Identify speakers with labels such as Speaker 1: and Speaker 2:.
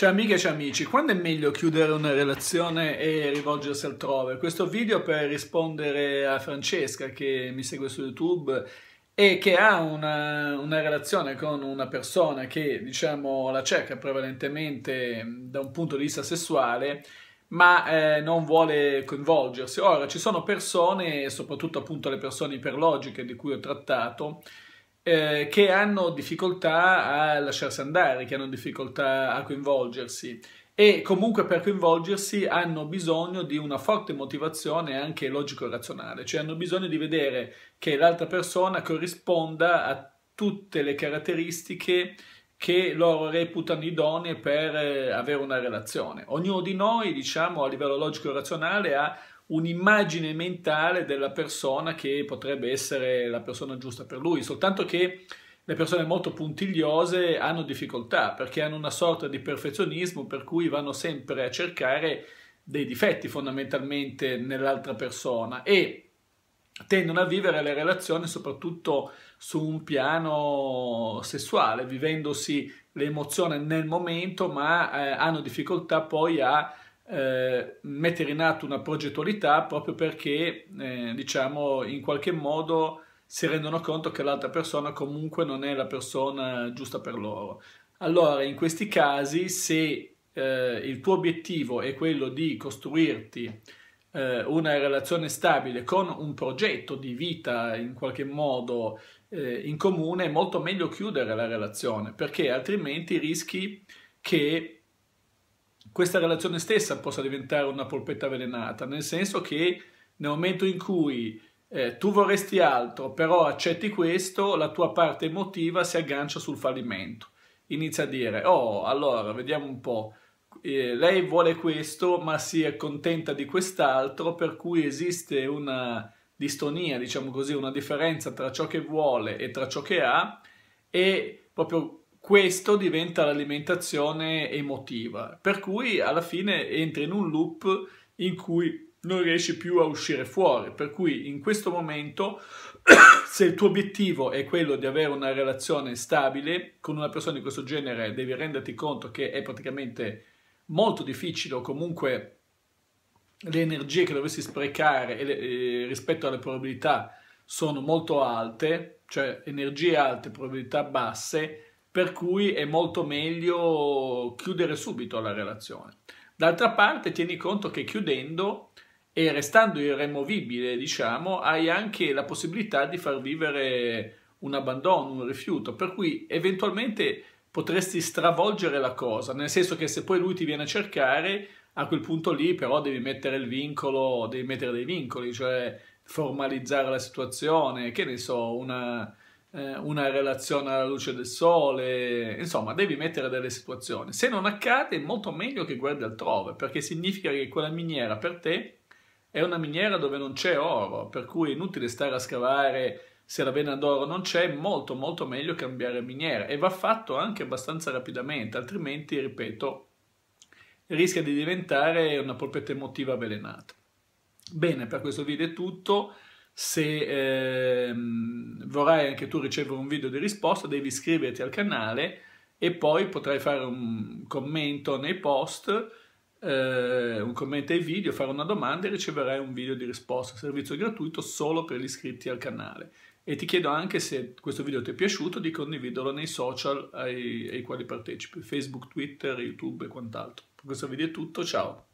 Speaker 1: Ciao amiche e ciao amici, quando è meglio chiudere una relazione e rivolgersi altrove? Questo video per rispondere a Francesca che mi segue su YouTube e che ha una, una relazione con una persona che diciamo la cerca prevalentemente mm, da un punto di vista sessuale ma eh, non vuole coinvolgersi. Ora ci sono persone, soprattutto appunto le persone iperlogiche di cui ho trattato, eh, che hanno difficoltà a lasciarsi andare, che hanno difficoltà a coinvolgersi e comunque per coinvolgersi hanno bisogno di una forte motivazione anche logico-razionale, cioè hanno bisogno di vedere che l'altra persona corrisponda a tutte le caratteristiche che loro reputano idonee per eh, avere una relazione. Ognuno di noi, diciamo, a livello logico-razionale ha un'immagine mentale della persona che potrebbe essere la persona giusta per lui, soltanto che le persone molto puntigliose hanno difficoltà perché hanno una sorta di perfezionismo per cui vanno sempre a cercare dei difetti fondamentalmente nell'altra persona e tendono a vivere le relazioni soprattutto su un piano sessuale, vivendosi l'emozione nel momento, ma eh, hanno difficoltà poi a eh, mettere in atto una progettualità proprio perché, eh, diciamo, in qualche modo si rendono conto che l'altra persona comunque non è la persona giusta per loro. Allora, in questi casi, se eh, il tuo obiettivo è quello di costruirti eh, una relazione stabile con un progetto di vita in qualche modo eh, in comune, è molto meglio chiudere la relazione perché altrimenti rischi che questa relazione stessa possa diventare una polpetta avvelenata, nel senso che nel momento in cui eh, tu vorresti altro, però accetti questo, la tua parte emotiva si aggancia sul fallimento. Inizia a dire, oh, allora, vediamo un po', eh, lei vuole questo, ma si è contenta di quest'altro, per cui esiste una distonia, diciamo così, una differenza tra ciò che vuole e tra ciò che ha, e proprio questo diventa l'alimentazione emotiva, per cui alla fine entri in un loop in cui non riesci più a uscire fuori, per cui in questo momento se il tuo obiettivo è quello di avere una relazione stabile con una persona di questo genere, devi renderti conto che è praticamente molto difficile o comunque le energie che dovresti sprecare eh, rispetto alle probabilità sono molto alte, cioè energie alte, probabilità basse, per cui è molto meglio chiudere subito la relazione. D'altra parte tieni conto che chiudendo e restando irremovibile, diciamo, hai anche la possibilità di far vivere un abbandono, un rifiuto, per cui eventualmente potresti stravolgere la cosa, nel senso che se poi lui ti viene a cercare, a quel punto lì però devi mettere il vincolo, devi mettere dei vincoli, cioè formalizzare la situazione, che ne so, una, eh, una relazione alla luce del sole, insomma devi mettere delle situazioni. Se non accade è molto meglio che guardi altrove perché significa che quella miniera per te è una miniera dove non c'è oro, per cui è inutile stare a scavare se la vena d'oro non c'è, è molto molto meglio cambiare miniera e va fatto anche abbastanza rapidamente, altrimenti, ripeto, rischia di diventare una polpetta emotiva avvelenata. Bene, per questo video è tutto. Se eh, vorrai anche tu ricevere un video di risposta, devi iscriverti al canale e poi potrai fare un commento nei post, eh, un commento ai video, fare una domanda e riceverai un video di risposta. Servizio gratuito solo per gli iscritti al canale. E ti chiedo anche se questo video ti è piaciuto di condividerlo nei social ai, ai quali partecipi, Facebook, Twitter, YouTube e quant'altro. Per questo video è tutto, ciao!